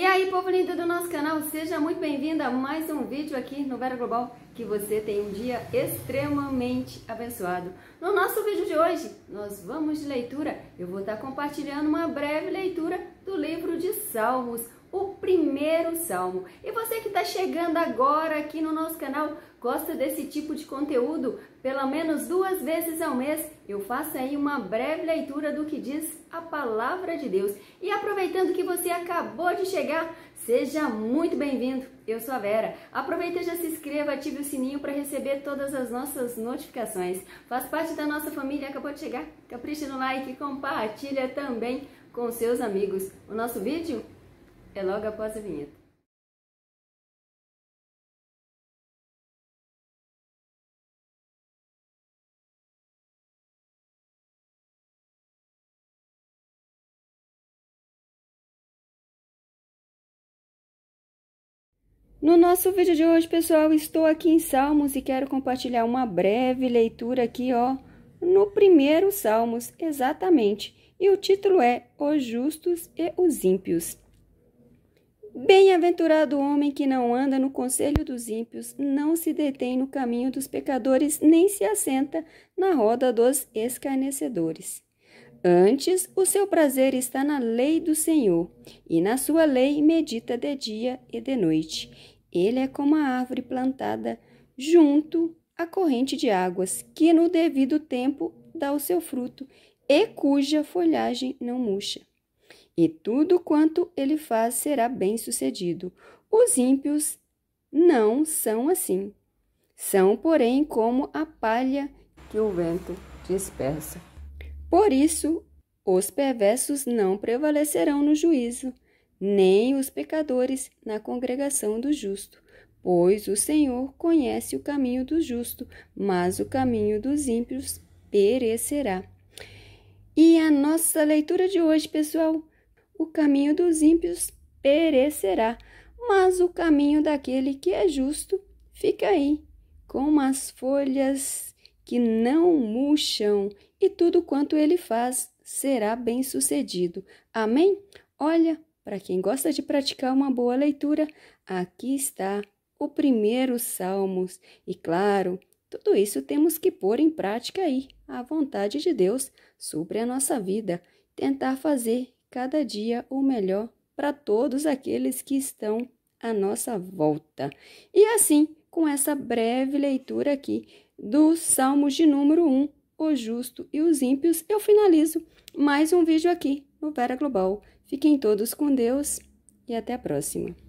E aí, povo lindo do nosso canal, seja muito bem vindo a mais um vídeo aqui no Vera Global, que você tem um dia extremamente abençoado. No nosso vídeo de hoje, nós vamos de leitura, eu vou estar compartilhando uma breve leitura do livro de Salmos, o primeiro salmo. E você que está chegando agora aqui no nosso canal, gosta desse tipo de conteúdo? Pelo menos duas vezes ao mês eu faço aí uma breve leitura do que diz a palavra de Deus. E aproveitando que você acabou de chegar, seja muito bem-vindo. Eu sou a Vera. Aproveita e já se inscreva, ative o sininho para receber todas as nossas notificações. Faz parte da nossa família, acabou de chegar? Capricha no like, compartilha também com seus amigos. O nosso vídeo é logo após a vinheta. No nosso vídeo de hoje, pessoal, estou aqui em Salmos e quero compartilhar uma breve leitura aqui, ó, no primeiro Salmos, exatamente. E o título é Os Justos e os Ímpios. Bem-aventurado o homem que não anda no conselho dos ímpios, não se detém no caminho dos pecadores, nem se assenta na roda dos escarnecedores. Antes, o seu prazer está na lei do Senhor, e na sua lei medita de dia e de noite. Ele é como a árvore plantada junto à corrente de águas, que no devido tempo dá o seu fruto, e cuja folhagem não murcha e tudo quanto ele faz será bem-sucedido. Os ímpios não são assim. São, porém, como a palha que o vento dispersa. Por isso, os perversos não prevalecerão no juízo, nem os pecadores na congregação do justo. Pois o Senhor conhece o caminho do justo, mas o caminho dos ímpios perecerá. E a nossa leitura de hoje, pessoal: o caminho dos ímpios perecerá, mas o caminho daquele que é justo fica aí, como as folhas que não murcham, e tudo quanto ele faz será bem sucedido. Amém? Olha, para quem gosta de praticar uma boa leitura, aqui está o primeiro Salmos. E claro, tudo isso temos que pôr em prática aí. A vontade de Deus supre a nossa vida, tentar fazer cada dia o melhor para todos aqueles que estão à nossa volta. E assim, com essa breve leitura aqui dos Salmos de número 1, o justo e os ímpios, eu finalizo mais um vídeo aqui no Vera Global. Fiquem todos com Deus e até a próxima.